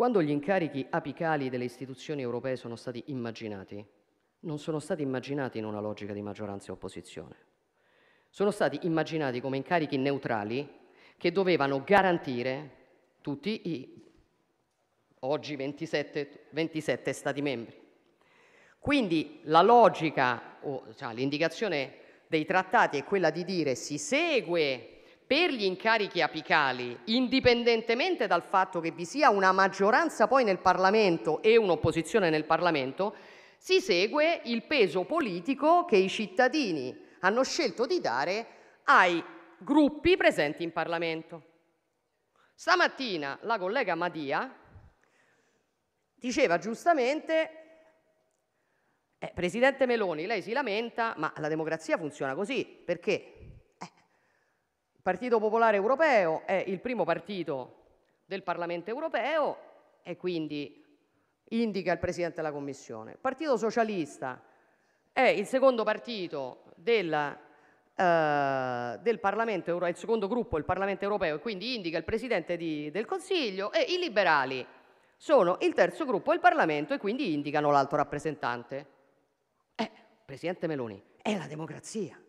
Quando gli incarichi apicali delle istituzioni europee sono stati immaginati, non sono stati immaginati in una logica di maggioranza e opposizione. Sono stati immaginati come incarichi neutrali che dovevano garantire tutti i oggi 27, 27 Stati membri. Quindi la logica, o cioè, l'indicazione dei trattati è quella di dire si segue per gli incarichi apicali, indipendentemente dal fatto che vi sia una maggioranza poi nel Parlamento e un'opposizione nel Parlamento, si segue il peso politico che i cittadini hanno scelto di dare ai gruppi presenti in Parlamento. Stamattina la collega Madia diceva giustamente eh, Presidente Meloni, lei si lamenta, ma la democrazia funziona così, perché Partito Popolare Europeo è il primo partito del Parlamento europeo e quindi indica il Presidente della Commissione. Partito Socialista è il secondo partito del, eh, del Parlamento europeo, il secondo gruppo del Parlamento europeo e quindi indica il Presidente di, del Consiglio e i liberali sono il terzo gruppo del Parlamento e quindi indicano l'alto rappresentante. Eh, Presidente Meloni, è la democrazia.